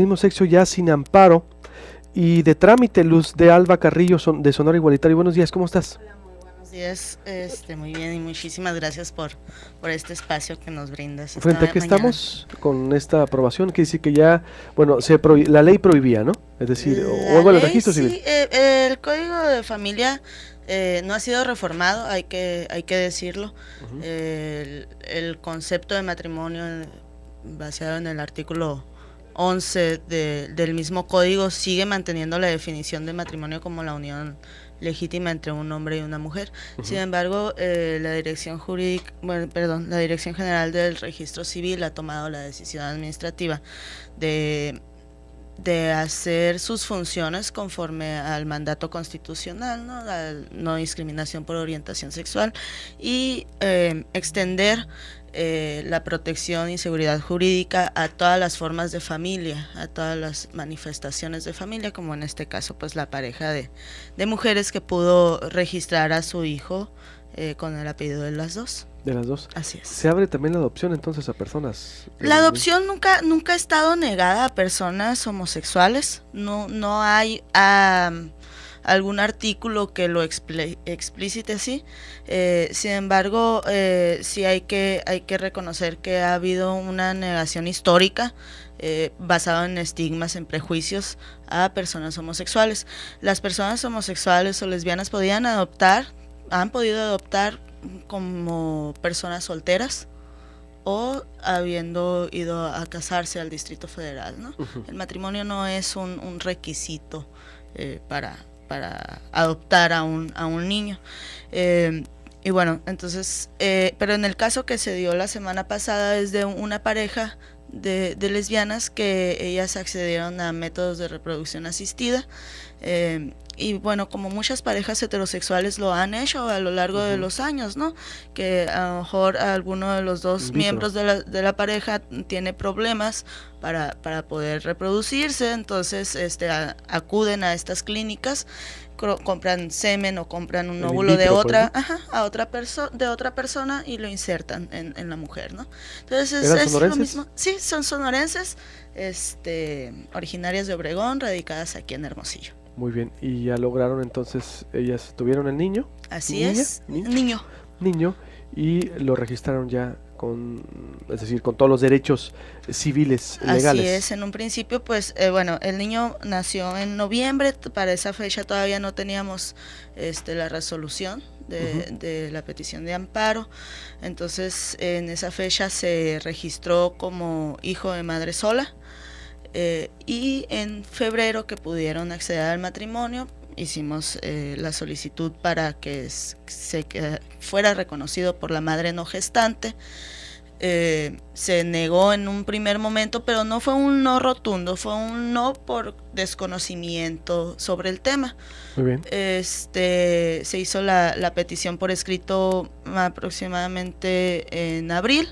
mismo sexo ya sin amparo y de trámite Luz de Alba Carrillo son de Sonora Igualitaria. Buenos días, ¿cómo estás? Hola, muy buenos días, este, muy bien y muchísimas gracias por, por este espacio que nos brindas. Frente a qué estamos con esta aprobación que dice que ya, bueno, se la ley prohibía, ¿no? Es decir, o, el registro civil. Sí, eh, eh, el Código de Familia eh, no ha sido reformado, hay que, hay que decirlo. el, el concepto de matrimonio basado en el artículo 11 del mismo código sigue manteniendo la definición de matrimonio como la unión legítima entre un hombre y una mujer. Sin embargo, eh, la dirección jurídica, bueno, perdón, la dirección general del Registro Civil ha tomado la decisión administrativa de de hacer sus funciones conforme al mandato constitucional, ¿no? la no discriminación por orientación sexual y em, extender eh, la protección y seguridad jurídica a todas las formas de familia, a todas las manifestaciones de familia, como en este caso pues la pareja de, de mujeres que pudo registrar a su hijo eh, con el apellido de las dos. De las dos. Así es. Se abre también la adopción entonces a personas. Eh, la adopción nunca, nunca ha estado negada a personas homosexuales. No, no hay algún artículo que lo explícite así. Eh, sin embargo, eh, sí hay que, hay que reconocer que ha habido una negación histórica eh, basado en estigmas, en prejuicios a personas homosexuales. Las personas homosexuales o lesbianas podían adoptar, han podido adoptar como personas solteras o habiendo ido a casarse al Distrito Federal. ¿no? El matrimonio no es un, requisito eh, para, para, adoptar a un, a un niño. Eh, y bueno, entonces, eh, pero en el caso que se dio la semana pasada es de una pareja de, lesbianas que ellas accedieron a métodos de reproducción asistida y bueno, como muchas parejas heterosexuales lo han hecho a lo largo de los años, ¿no? Que a lo mejor alguno de los dos miembros de la, de la, pareja tiene problemas para, para poder reproducirse, entonces este, acuden a estas clínicas compran semen o compran un óvulo de pues, otra a otra persona de otra persona y lo insertan en, en la mujer no entonces es, lo mismo sí son sonorenses este originarias de Obregón radicadas aquí en Hermosillo muy bien, y ya lograron entonces, ellas tuvieron el niño. Así es, niño. Niño, y lo registraron ya con, es decir, con todos los derechos civiles legales. Así es, en un principio, pues, eh, bueno, el niño nació en noviembre, para esa fecha todavía no teníamos este, la resolución de, de la petición de amparo, entonces en esa fecha se registró como hijo de madre sola eh, y en febrero que pudieron acceder al matrimonio, hicimos eh, la solicitud para que se fuera reconocido por la madre no gestante. Eh, se negó en un primer momento, pero no fue un no rotundo, fue un no por desconocimiento sobre el tema. Este, se hizo la petición por escrito aproximadamente en abril.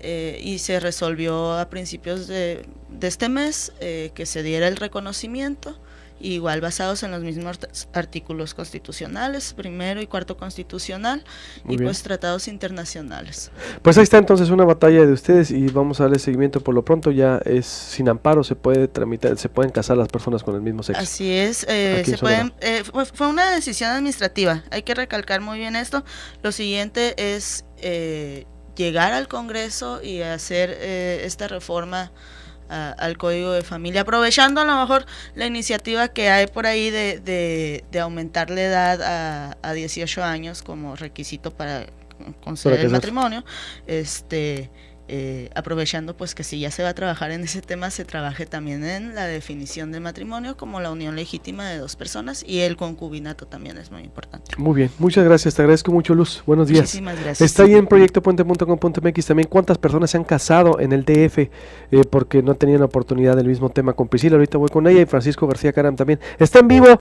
Eh, y se resolvió a principios de, este mes eh, que se diera el reconocimiento, igual basados en los mismos artículos constitucionales, primero y cuarto constitucional, y pues tratados internacionales. Pues ahí está entonces una batalla de ustedes y vamos a darle seguimiento por lo pronto, ya es sin amparo, se puede tramitar, se pueden casar las personas con el mismo sexo. Así es, eh, fue una decisión administrativa, hay que recalcar muy bien esto, lo siguiente es llegar al Congreso y hacer eh, esta reforma ah, al Código de Familia, aprovechando a lo mejor la iniciativa que hay por ahí de, de, de aumentar la edad a, a, 18 años como requisito para conceder el matrimonio. Este, eh, aprovechando pues que si ya se va a trabajar en ese tema, se trabaje también en la definición del matrimonio como la unión legítima de dos personas y el concubinato también es muy importante. Muy bien, muchas gracias, te agradezco mucho Luz, buenos días. Muchísimas gracias. Está ahí en proyectopuente.com.mx también cuántas personas se han casado en el DF eh, porque no tenían la oportunidad del mismo tema con Priscila, ahorita voy con ella y Francisco García Caram también. Está en vivo